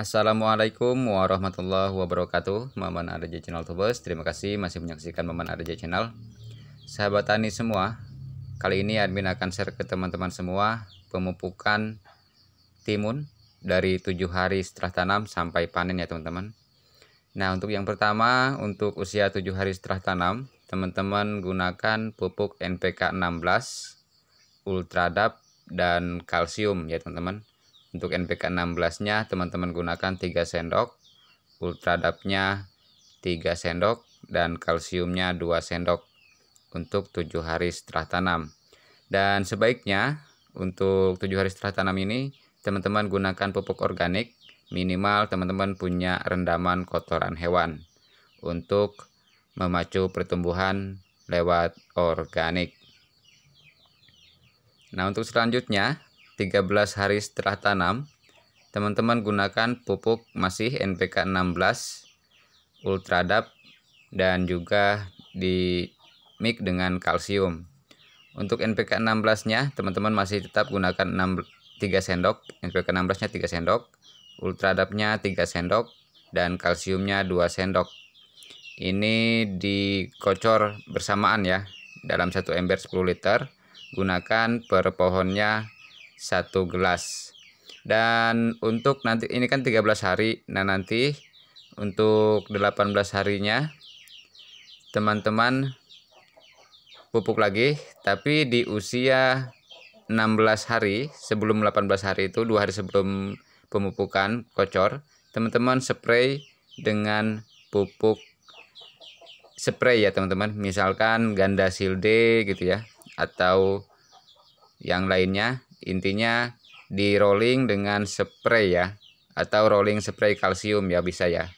Assalamualaikum warahmatullahi wabarakatuh Maman RJ Channel TUBES. Terima kasih masih menyaksikan Maman RJ Channel Sahabat tani semua Kali ini admin akan share ke teman-teman semua Pemupukan timun Dari 7 hari setelah tanam sampai panen ya teman-teman Nah untuk yang pertama Untuk usia 7 hari setelah tanam Teman-teman gunakan pupuk NPK 16 Ultradap dan kalsium ya teman-teman untuk NPK 16-nya teman-teman gunakan 3 sendok, ultradapnya 3 sendok dan kalsiumnya 2 sendok untuk 7 hari setelah tanam. Dan sebaiknya untuk 7 hari setelah tanam ini teman-teman gunakan pupuk organik minimal teman-teman punya rendaman kotoran hewan untuk memacu pertumbuhan lewat organik. Nah, untuk selanjutnya 13 hari setelah tanam, teman-teman gunakan pupuk masih NPK 16 Ultradap dan juga di mix dengan kalsium. Untuk NPK 16-nya, teman-teman masih tetap gunakan 6, 3 sendok, NPK 16-nya 3 sendok, Ultradap-nya 3 sendok, dan kalsiumnya 2 sendok. Ini dikocor bersamaan ya, dalam satu ember 10 liter, gunakan per pohonnya satu gelas dan untuk nanti ini kan 13 hari nah nanti untuk 18 harinya teman-teman pupuk lagi tapi di usia 16 hari sebelum 18 hari itu dua hari sebelum pemupukan kocor teman-teman spray dengan pupuk spray ya teman-teman misalkan ganda silde gitu ya atau yang lainnya intinya di rolling dengan spray ya atau rolling spray kalsium ya bisa ya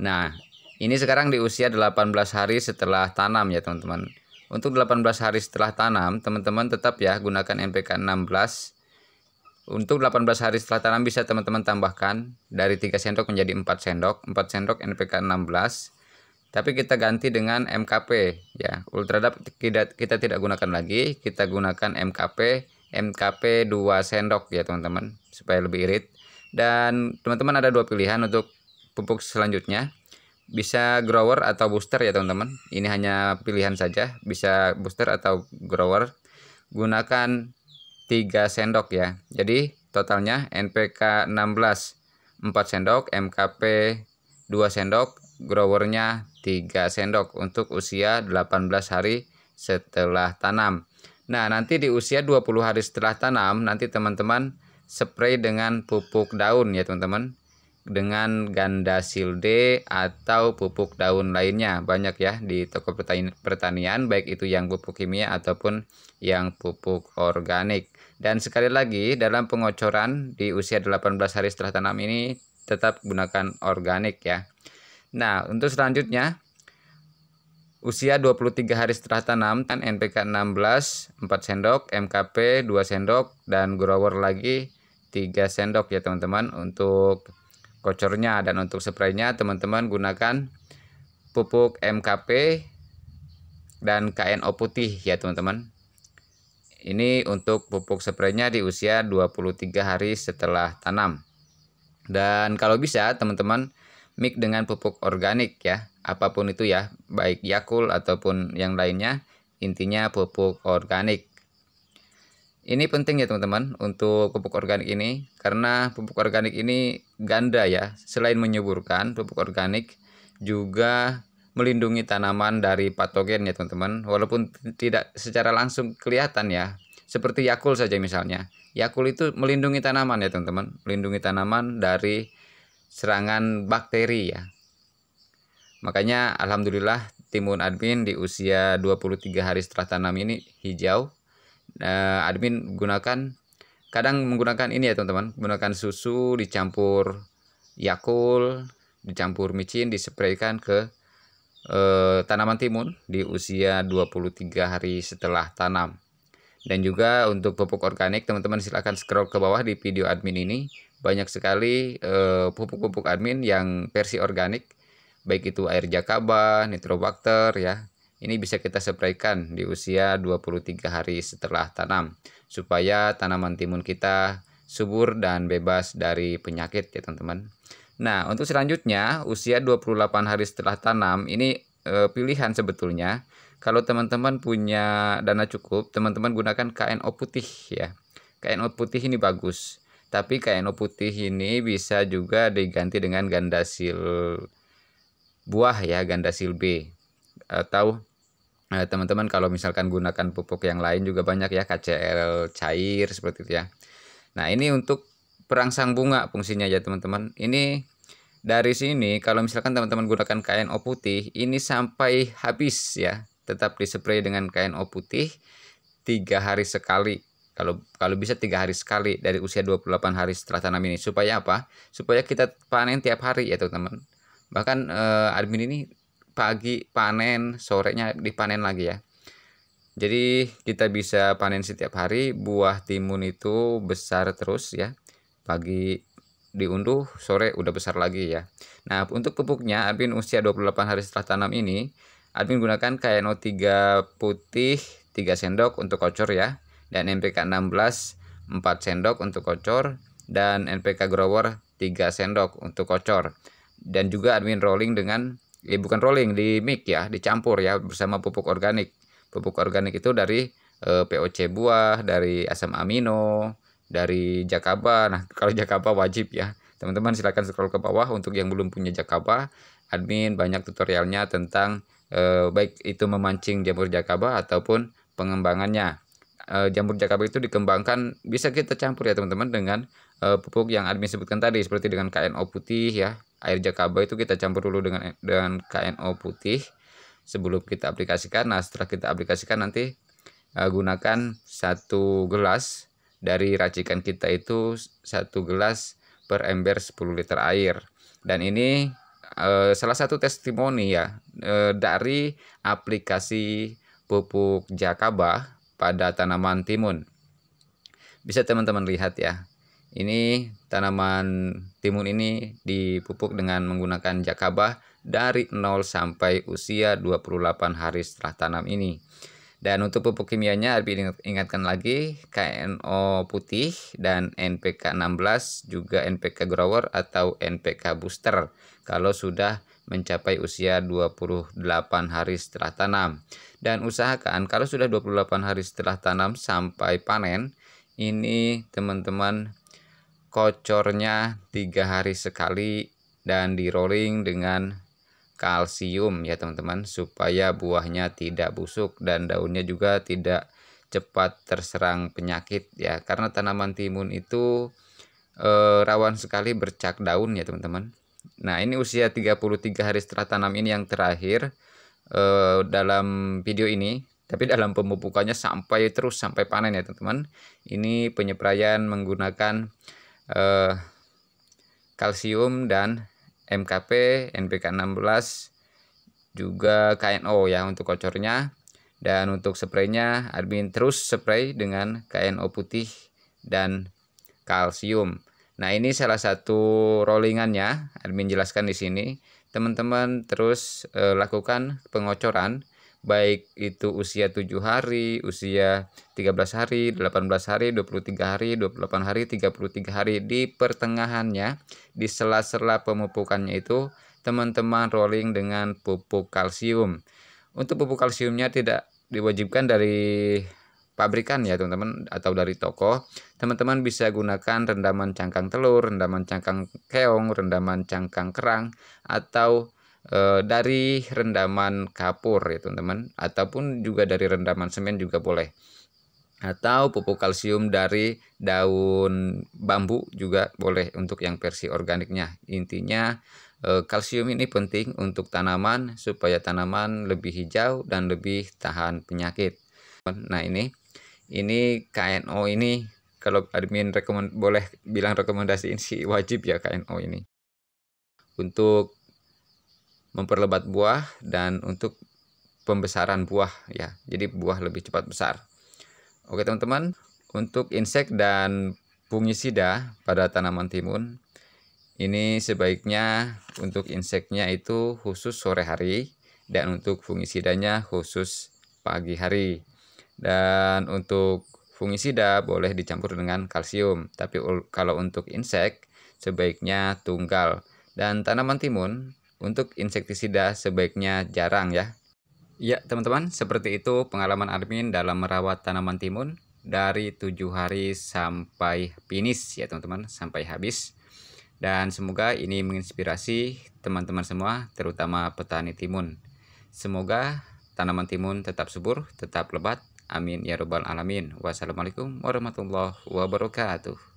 nah ini sekarang di usia 18 hari setelah tanam ya teman-teman untuk 18 hari setelah tanam teman-teman tetap ya gunakan NPK 16 untuk 18 hari setelah tanam bisa teman-teman tambahkan dari 3 sendok menjadi 4 sendok, 4 sendok NPK 16 tapi kita ganti dengan MKP ya ultradap tidak kita tidak gunakan lagi kita gunakan MKP MKP 2 sendok ya teman-teman supaya lebih irit dan teman-teman ada dua pilihan untuk pupuk selanjutnya bisa grower atau booster ya teman-teman ini hanya pilihan saja bisa booster atau grower gunakan 3 sendok ya jadi totalnya NPK 16 4 sendok MKP 2 sendok growernya 3 sendok untuk usia 18 hari setelah tanam. Nah, nanti di usia 20 hari setelah tanam, nanti teman-teman spray dengan pupuk daun ya, teman-teman. Dengan ganda silde atau pupuk daun lainnya. Banyak ya di toko pertanian, baik itu yang pupuk kimia ataupun yang pupuk organik. Dan sekali lagi, dalam pengocoran di usia 18 hari setelah tanam ini tetap gunakan organik ya. Nah, untuk selanjutnya usia 23 hari setelah tanam dan NPK 16 4 sendok, MKP 2 sendok dan grower lagi 3 sendok ya teman-teman untuk kocornya dan untuk spraynya teman-teman gunakan pupuk MKP dan KNO putih ya teman-teman. Ini untuk pupuk spraynya di usia 23 hari setelah tanam. Dan kalau bisa teman-teman mix dengan pupuk organik ya apapun itu ya baik yakul ataupun yang lainnya intinya pupuk organik ini penting ya teman-teman untuk pupuk organik ini karena pupuk organik ini ganda ya selain menyuburkan pupuk organik juga melindungi tanaman dari patogen ya teman-teman walaupun tidak secara langsung kelihatan ya seperti yakul saja misalnya yakul itu melindungi tanaman ya teman-teman melindungi tanaman dari serangan bakteri ya. Makanya alhamdulillah timun admin di usia 23 hari setelah tanam ini hijau. Nah, admin gunakan kadang menggunakan ini ya teman-teman, menggunakan susu dicampur Yakul, dicampur micin, dispraykan ke eh, tanaman timun di usia 23 hari setelah tanam. Dan juga untuk pupuk organik, teman-teman silahkan scroll ke bawah di video admin ini. Banyak sekali eh, pupuk-pupuk eh, admin yang versi organik, baik itu air jakaba, nitrobakter ya. Ini bisa kita spraykan di usia 23 hari setelah tanam supaya tanaman timun kita subur dan bebas dari penyakit ya teman-teman. Nah, untuk selanjutnya usia 28 hari setelah tanam ini eh, pilihan sebetulnya kalau teman-teman punya dana cukup, teman-teman gunakan KNO putih ya. KNO putih ini bagus. Tapi KNO putih ini bisa juga diganti dengan ganda sil buah ya, ganda sil B. Atau eh, teman-teman kalau misalkan gunakan pupuk yang lain juga banyak ya, KCL cair seperti itu ya. Nah, ini untuk perangsang bunga fungsinya ya, teman-teman. Ini dari sini kalau misalkan teman-teman gunakan KNO putih ini sampai habis ya tetap dispray dengan KNO putih tiga hari sekali kalau kalau bisa tiga hari sekali dari usia 28 hari setelah tanam ini supaya apa supaya kita panen tiap hari ya teman-teman bahkan eh, admin ini pagi panen sorenya dipanen lagi ya jadi kita bisa panen setiap hari buah timun itu besar terus ya pagi diunduh sore udah besar lagi ya nah untuk pupuknya admin usia 28 hari setelah tanam ini Admin gunakan KNO3 putih 3 sendok untuk kocor ya dan NPK 16 4 sendok untuk kocor dan NPK grower 3 sendok untuk kocor. Dan juga admin rolling dengan ya bukan rolling di mix ya, dicampur ya bersama pupuk organik. Pupuk organik itu dari e, eh, POC buah, dari asam amino, dari Jakaba. Nah, kalau Jakaba wajib ya. Teman-teman silahkan scroll ke bawah untuk yang belum punya Jakaba. Admin banyak tutorialnya tentang eh, baik itu memancing jamur jakaba ataupun pengembangannya. Eh, jamur jakaba itu dikembangkan bisa kita campur ya teman-teman dengan eh, pupuk yang admin sebutkan tadi seperti dengan KNO putih ya. Air jakaba itu kita campur dulu dengan dengan KNO putih sebelum kita aplikasikan. Nah, setelah kita aplikasikan nanti eh, gunakan satu gelas dari racikan kita itu satu gelas per ember 10 liter air. Dan ini Eh, salah satu testimoni ya eh, dari aplikasi pupuk Jakaba pada tanaman timun. Bisa teman-teman lihat ya. Ini tanaman timun ini dipupuk dengan menggunakan Jakaba dari 0 sampai usia 28 hari setelah tanam ini. Dan untuk pupuk kimianya Arbi ingatkan lagi KNO putih dan NPK 16 juga NPK grower atau NPK booster kalau sudah mencapai usia 28 hari setelah tanam. Dan usahakan kalau sudah 28 hari setelah tanam sampai panen ini teman-teman kocornya tiga hari sekali dan di rolling dengan kalsium ya teman-teman supaya buahnya tidak busuk dan daunnya juga tidak cepat terserang penyakit ya karena tanaman timun itu e, rawan sekali bercak daun ya teman-teman nah ini usia 33 hari setelah tanam ini yang terakhir e, dalam video ini tapi dalam pemupukannya sampai terus sampai panen ya teman-teman ini penyepraian menggunakan e, kalsium dan MKP, NPK 16, juga KNO ya untuk kocornya. Dan untuk spraynya admin terus spray dengan KNO putih dan kalsium. Nah, ini salah satu rollingannya, admin jelaskan di sini. Teman-teman terus e, lakukan pengocoran baik itu usia 7 hari, usia 13 hari, 18 hari, 23 hari, 28 hari, 33 hari di pertengahannya di sela-sela pemupukannya itu teman-teman rolling dengan pupuk kalsium. Untuk pupuk kalsiumnya tidak diwajibkan dari pabrikan ya teman-teman atau dari toko teman-teman bisa gunakan rendaman cangkang telur rendaman cangkang keong rendaman cangkang kerang atau Eh, dari rendaman kapur ya teman-teman ataupun juga dari rendaman semen juga boleh atau pupuk kalsium dari daun bambu juga boleh untuk yang versi organiknya intinya eh, kalsium ini penting untuk tanaman supaya tanaman lebih hijau dan lebih tahan penyakit nah ini ini KNO ini kalau admin rekomend boleh bilang rekomendasiin sih wajib ya KNO ini untuk memperlebat buah dan untuk pembesaran buah ya. Jadi buah lebih cepat besar. Oke teman-teman, untuk insek dan fungisida pada tanaman timun ini sebaiknya untuk inseknya itu khusus sore hari dan untuk fungisidanya khusus pagi hari. Dan untuk fungisida boleh dicampur dengan kalsium, tapi kalau untuk insek sebaiknya tunggal. Dan tanaman timun untuk insektisida sebaiknya jarang ya. Ya teman-teman, seperti itu pengalaman Armin dalam merawat tanaman timun dari tujuh hari sampai finish ya teman-teman, sampai habis. Dan semoga ini menginspirasi teman-teman semua, terutama petani timun. Semoga tanaman timun tetap subur, tetap lebat. Amin ya robbal alamin. Wassalamualaikum warahmatullahi wabarakatuh.